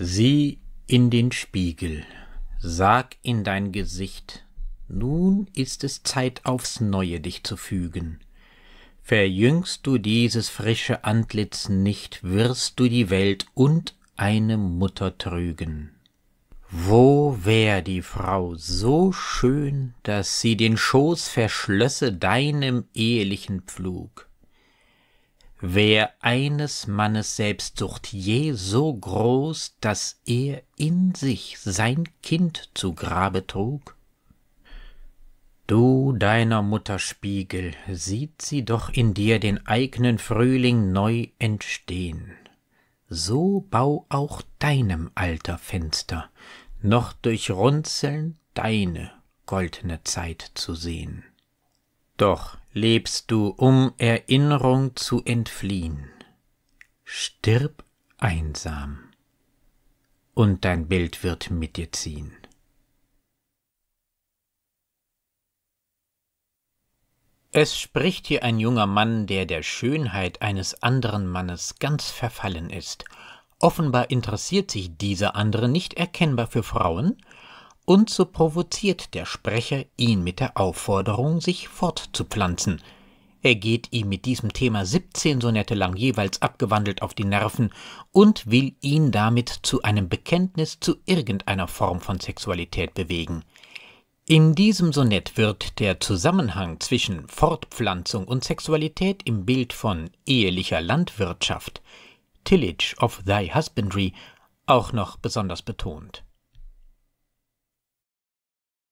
Sieh in den Spiegel, sag in dein Gesicht, nun ist es Zeit aufs Neue dich zu fügen. Verjüngst du dieses frische Antlitz nicht, wirst du die Welt und eine Mutter trügen. Wo wär die Frau so schön, dass sie den Schoß verschlösse deinem ehelichen Pflug? Wer eines Mannes Selbstsucht je so groß, dass er in sich sein Kind zu Grabe trug? Du, deiner Mutter Spiegel, sieht sie doch in dir den eignen Frühling neu entstehen. So bau auch deinem alter Fenster, noch durch Runzeln deine goldene Zeit zu sehen. Doch lebst du, um Erinnerung zu entfliehen. Stirb einsam, und dein Bild wird mit dir ziehen. Es spricht hier ein junger Mann, der der Schönheit eines anderen Mannes ganz verfallen ist. Offenbar interessiert sich dieser andere nicht erkennbar für Frauen, und so provoziert der Sprecher ihn mit der Aufforderung, sich fortzupflanzen. Er geht ihm mit diesem Thema 17 Sonette lang jeweils abgewandelt auf die Nerven und will ihn damit zu einem Bekenntnis zu irgendeiner Form von Sexualität bewegen. In diesem Sonett wird der Zusammenhang zwischen Fortpflanzung und Sexualität im Bild von ehelicher Landwirtschaft, Tillage of thy husbandry, auch noch besonders betont.